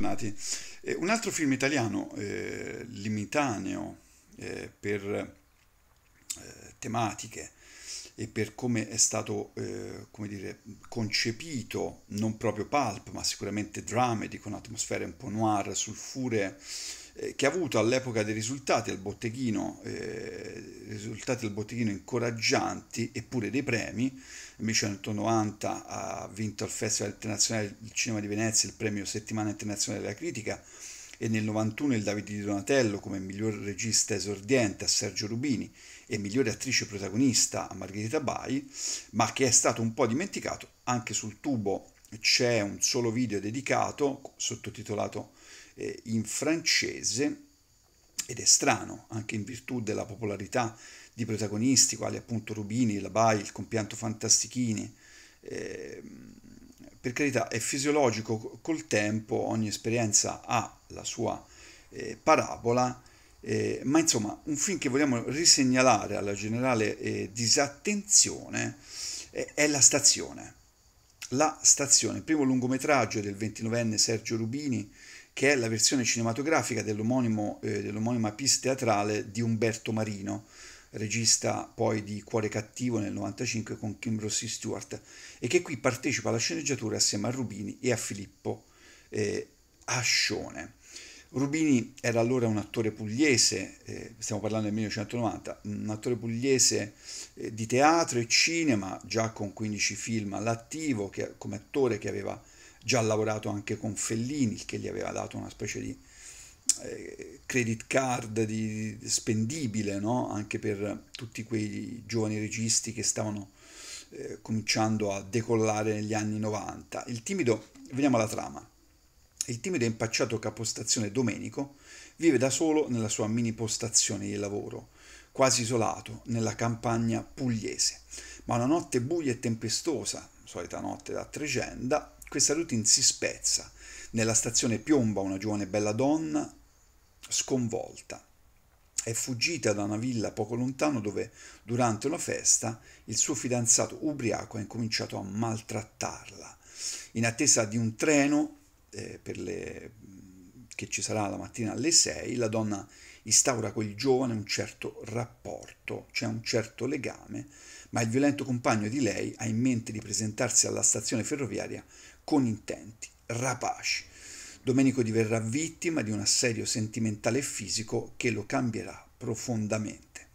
tornati. Eh, un altro film italiano, eh, limitaneo eh, per eh, tematiche e per come è stato eh, come dire, concepito, non proprio pulp, ma sicuramente dramedy con atmosfere un po' noir, sulfure eh, che ha avuto all'epoca dei risultati al botteghino, eh, risultati al botteghino incoraggianti eppure dei premi. Nel 1990 ha vinto al Festival Internazionale del Cinema di Venezia il premio Settimana Internazionale della Critica e nel 91 il Davide di Donatello come miglior regista esordiente a Sergio Rubini e migliore attrice protagonista a Margherita Bai, ma che è stato un po' dimenticato anche sul tubo c'è un solo video dedicato sottotitolato eh, in francese ed è strano, anche in virtù della popolarità di protagonisti quali appunto Rubini, Labai, il compianto Fantastichini. Eh, per carità, è fisiologico col tempo, ogni esperienza ha la sua eh, parabola, eh, ma insomma un film che vogliamo risegnalare alla generale eh, disattenzione eh, è La Stazione. La Stazione, il primo lungometraggio del 29enne Sergio Rubini, che è la versione cinematografica dell'omonimo, eh, dell'omonima pièce teatrale di Umberto Marino, regista poi di Cuore Cattivo nel 1995 con Kim Rossi Stewart, e che qui partecipa alla sceneggiatura assieme a Rubini e a Filippo eh, Ascione. Rubini era allora un attore pugliese, eh, stiamo parlando del 1990, un attore pugliese eh, di teatro e cinema, già con 15 film all'attivo, che, come attore che aveva già lavorato anche con Fellini, il che gli aveva dato una specie di eh, credit card di, di spendibile, no? anche per tutti quei giovani registi che stavano eh, cominciando a decollare negli anni 90. Il timido, veniamo alla trama, il timido e impacciato capostazione Domenico vive da solo nella sua mini postazione di lavoro, quasi isolato nella campagna pugliese. Ma una notte buia e tempestosa, solita notte da tregenda, questa routine si spezza. Nella stazione piomba una giovane bella donna sconvolta. È fuggita da una villa poco lontano dove, durante una festa, il suo fidanzato ubriaco ha incominciato a maltrattarla. In attesa di un treno eh, le... che ci sarà la mattina alle 6, la donna instaura con il giovane un certo rapporto, c'è cioè un certo legame, ma il violento compagno di lei ha in mente di presentarsi alla stazione ferroviaria con intenti, rapaci. Domenico diverrà vittima di un assedio sentimentale e fisico che lo cambierà profondamente.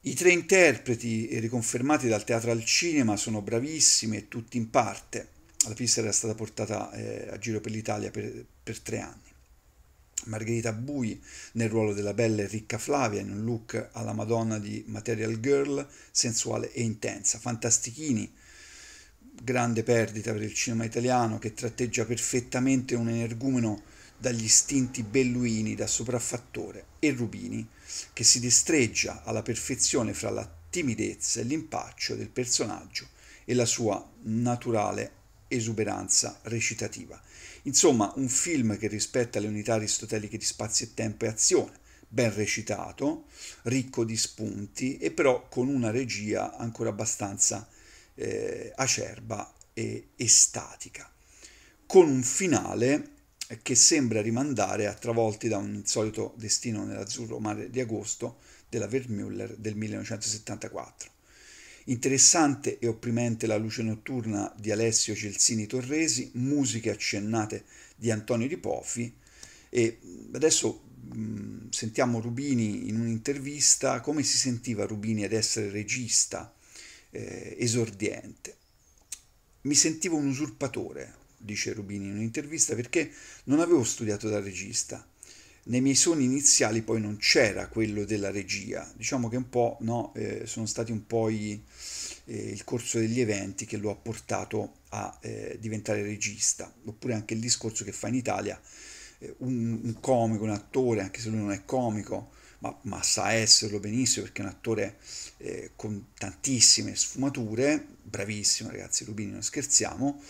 I tre interpreti eh, riconfermati dal teatro al cinema sono bravissimi e tutti in parte. La pista era stata portata eh, a giro per l'Italia per, per, tre anni. Margherita Bui nel ruolo della bella e ricca Flavia in un look alla Madonna di Material Girl sensuale e intensa. Fantastichini grande perdita per il cinema italiano che tratteggia perfettamente un energumeno dagli istinti belluini da sopraffattore e Rubini, che si destreggia alla perfezione fra la timidezza e l'impaccio del personaggio e la sua naturale esuberanza recitativa. Insomma, un film che rispetta le unità aristoteliche di spazio e tempo e azione, ben recitato, ricco di spunti e però con una regia ancora abbastanza eh, acerba e estatica, con un finale che sembra rimandare a travolti da un insolito destino nell'azzurro mare di agosto della Vermüller del 1974. Interessante e opprimente la luce notturna di Alessio Celsini Torresi, musiche accennate di Antonio Ripofi e adesso mh, sentiamo Rubini in un'intervista come si sentiva Rubini ad essere regista eh, esordiente. Mi sentivo un usurpatore, dice Rubini in un'intervista, perché non avevo studiato da regista. Nei miei sogni iniziali poi non c'era quello della regia, diciamo che un po' no, eh, sono stati un po' i, eh, il corso degli eventi che lo ha portato a eh, diventare regista, oppure anche il discorso che fa in Italia eh, un, un comico, un attore, anche se lui non è comico, ma, ma, sa esserlo benissimo perché è un attore eh, con tantissime sfumature, bravissimo ragazzi, Rubini non scherziamo,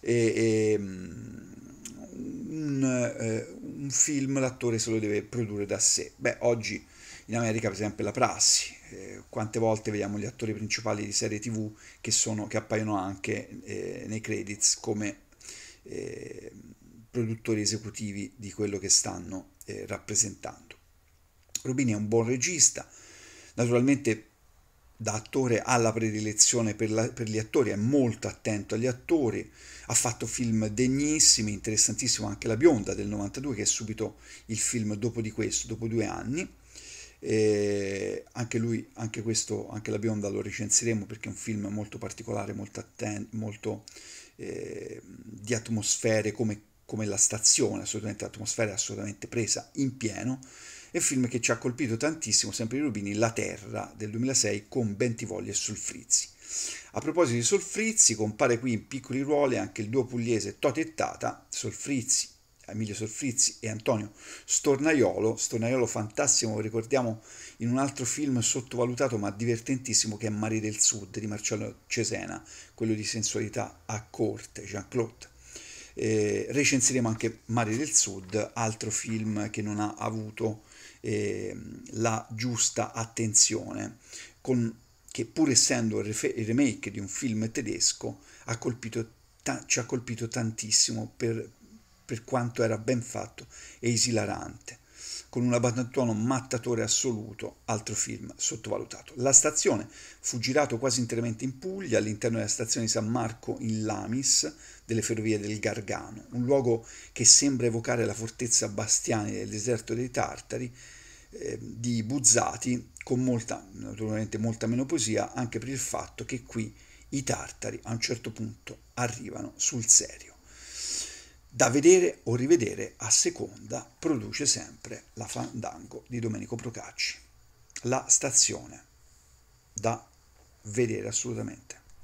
e, e, mm, un, eh, un, film l'attore se lo deve produrre da sé. Beh, oggi in America per esempio è la prassi, eh, quante volte vediamo gli attori principali di serie tv che, sono, che appaiono anche eh, nei credits come eh, produttori esecutivi di quello che stanno eh, rappresentando. Rubini è un buon regista, naturalmente da attore ha la predilezione per, la, per, gli attori, è molto attento agli attori, ha fatto film degnissimi, interessantissimo anche La bionda del 92 che è subito il film dopo di questo, dopo due anni. E anche lui, anche questo, anche La bionda lo recensiremo perché è un film molto particolare, molto, atten- molto eh, di atmosfere come, come la stazione, assolutamente l'atmosfera è assolutamente presa in pieno e film che ci ha colpito tantissimo, sempre di Rubini, La Terra del 2006 con Bentivogli e Solfrizzi. A proposito di Solfrizzi, compare qui in piccoli ruoli anche il duo pugliese Tote e Tata, Solfrizzi, Emilio Solfrizzi e Antonio Stornaiolo, Stornaiolo fantastico, ricordiamo in un altro film sottovalutato ma divertentissimo che è Mari del Sud di Marcello Cesena, quello di sensualità a corte, Jean-Claude. Eh, recensiremo anche Mari del Sud, altro film che non ha avuto eh, la giusta attenzione, con, che pur essendo il, ref- il, remake di un film tedesco ha ta- ci ha colpito tantissimo per, per quanto era ben fatto e esilarante con un battutono mattatore assoluto, altro film sottovalutato. La stazione fu girato quasi interamente in Puglia, all'interno della stazione di San Marco in Lamis, delle ferrovie del Gargano, un luogo che sembra evocare la fortezza Bastiani del deserto dei Tartari, eh, di Buzzati, con molta, naturalmente molta meno poesia, anche per il fatto che qui i tartari a un certo punto arrivano sul serio da vedere o rivedere a seconda, produce sempre la Fandango di Domenico Procacci. La stazione, da vedere assolutamente.